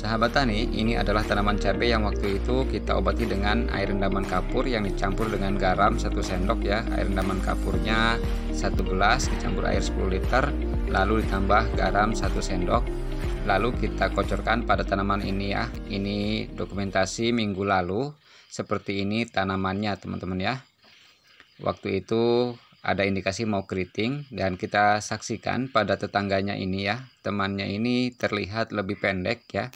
Sahabat tani, ini adalah tanaman cabai yang waktu itu kita obati dengan air rendaman kapur yang dicampur dengan garam satu sendok ya. Air rendaman kapurnya satu gelas dicampur air 10 liter, lalu ditambah garam satu sendok. Lalu kita kocorkan pada tanaman ini ya. Ini dokumentasi minggu lalu seperti ini tanamannya teman-teman ya. Waktu itu ada indikasi mau keriting dan kita saksikan pada tetangganya ini ya temannya ini terlihat lebih pendek ya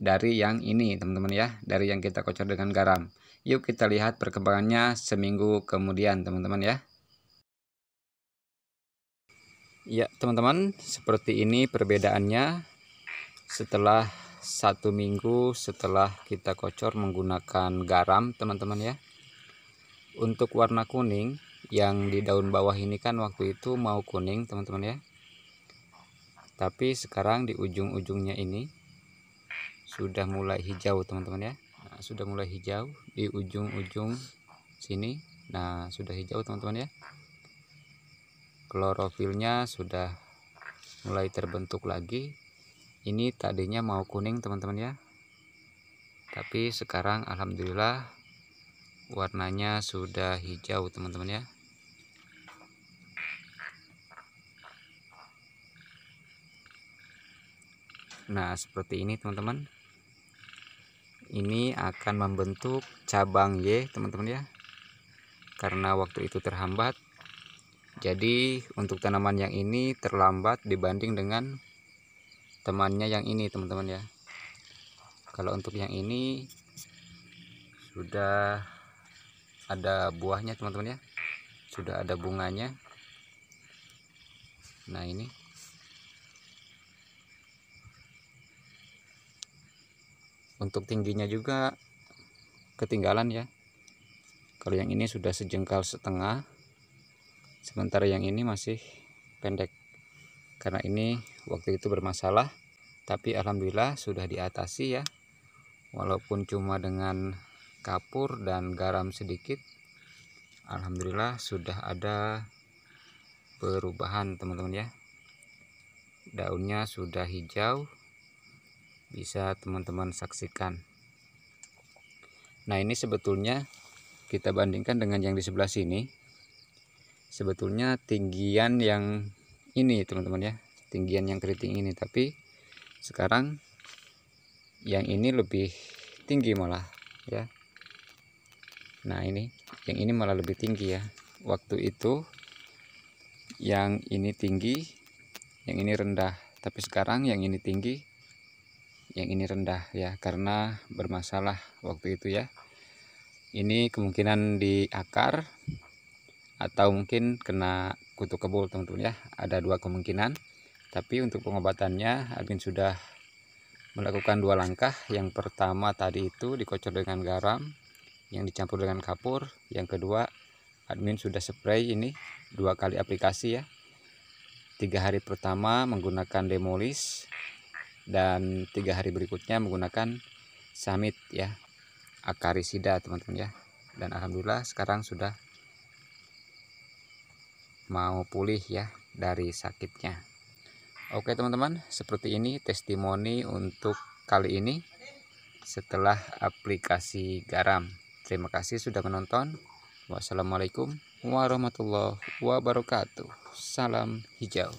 dari yang ini teman-teman ya dari yang kita kocor dengan garam yuk kita lihat perkembangannya seminggu kemudian teman-teman ya ya teman-teman seperti ini perbedaannya setelah satu minggu setelah kita kocor menggunakan garam teman-teman ya untuk warna kuning yang di daun bawah ini kan waktu itu mau kuning teman-teman ya tapi sekarang di ujung-ujungnya ini sudah mulai hijau teman-teman ya nah, sudah mulai hijau di ujung-ujung sini nah sudah hijau teman-teman ya klorofilnya sudah mulai terbentuk lagi ini tadinya mau kuning teman-teman ya tapi sekarang alhamdulillah warnanya sudah hijau teman-teman ya nah seperti ini teman-teman ini akan membentuk cabang Y teman-teman ya karena waktu itu terhambat jadi untuk tanaman yang ini terlambat dibanding dengan temannya yang ini teman-teman ya kalau untuk yang ini sudah ada buahnya teman-teman ya sudah ada bunganya nah ini untuk tingginya juga ketinggalan ya kalau yang ini sudah sejengkal setengah sementara yang ini masih pendek karena ini waktu itu bermasalah tapi alhamdulillah sudah diatasi ya walaupun cuma dengan kapur dan garam sedikit alhamdulillah sudah ada perubahan teman-teman ya daunnya sudah hijau bisa teman-teman saksikan nah ini sebetulnya kita bandingkan dengan yang di sebelah sini sebetulnya tinggian yang ini teman-teman ya tinggian yang keriting ini tapi sekarang yang ini lebih tinggi malah ya nah ini yang ini malah lebih tinggi ya waktu itu yang ini tinggi yang ini rendah tapi sekarang yang ini tinggi yang ini rendah ya karena bermasalah waktu itu ya ini kemungkinan di akar atau mungkin kena kutu kebul teman-teman ya ada dua kemungkinan tapi untuk pengobatannya admin sudah melakukan dua langkah yang pertama tadi itu dikocor dengan garam yang dicampur dengan kapur yang kedua admin sudah spray ini dua kali aplikasi ya tiga hari pertama menggunakan demolis dan tiga hari berikutnya menggunakan samit ya akarisida teman-teman ya dan alhamdulillah sekarang sudah mau pulih ya dari sakitnya oke teman-teman seperti ini testimoni untuk kali ini setelah aplikasi garam terima kasih sudah menonton wassalamualaikum warahmatullahi wabarakatuh salam hijau